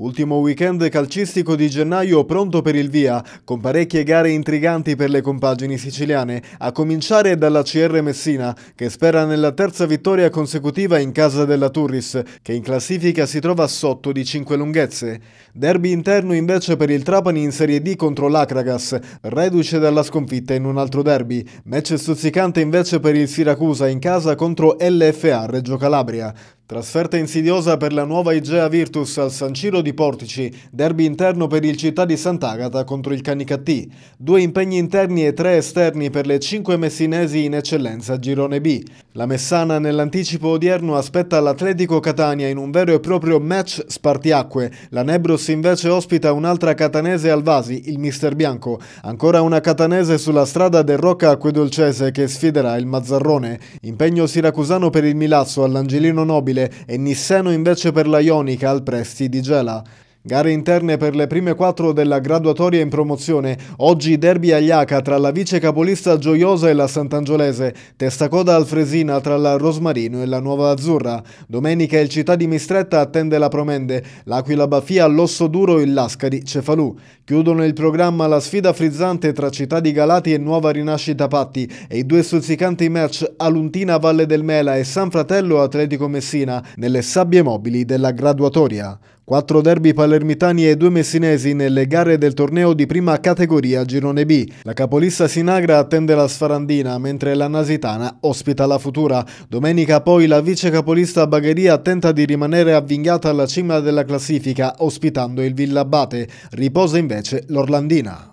Ultimo weekend calcistico di gennaio pronto per il via, con parecchie gare intriganti per le compagini siciliane, a cominciare dalla CR Messina, che spera nella terza vittoria consecutiva in casa della Turris, che in classifica si trova sotto di 5 lunghezze. Derby interno invece per il Trapani in Serie D contro l'Acragas, reduce dalla sconfitta in un altro derby. Match stuzzicante invece per il Siracusa in casa contro LFA Reggio Calabria. Trasferta insidiosa per la nuova Igea Virtus al San Ciro di Portici, derby interno per il Città di Sant'Agata contro il Canicattì. Due impegni interni e tre esterni per le cinque messinesi in eccellenza Girone B. La Messana nell'anticipo odierno aspetta l'Atletico Catania in un vero e proprio match spartiacque. La Nebros invece ospita un'altra catanese al Vasi, il Mister Bianco. Ancora una catanese sulla strada del Rocca Acquedolcese che sfiderà il Mazzarrone. Impegno siracusano per il Milazzo all'Angelino Nobile Mobile e Nisseno invece per la Ionica al Presti di Gela. Gare interne per le prime quattro della graduatoria in promozione. Oggi derby Agliaca tra la vice capolista Gioiosa e la Sant'Angiolese, testacoda Fresina tra la Rosmarino e la Nuova Azzurra. Domenica il Città di Mistretta attende la Promende, l'Aquila Baffia all'Osso Duro il Lascari Cefalù. Chiudono il programma la sfida frizzante tra Città di Galati e Nuova Rinascita Patti e i due stuzzicanti match Aluntina Valle del Mela e San Fratello Atletico Messina nelle sabbie mobili della graduatoria. Quattro derby palermitani e due messinesi nelle gare del torneo di prima categoria Girone B. La capolista Sinagra attende la Sfarandina, mentre la Nasitana ospita la Futura. Domenica poi la vice capolista Bagheria tenta di rimanere avvinghiata alla cima della classifica, ospitando il Villabate. Riposa invece l'Orlandina.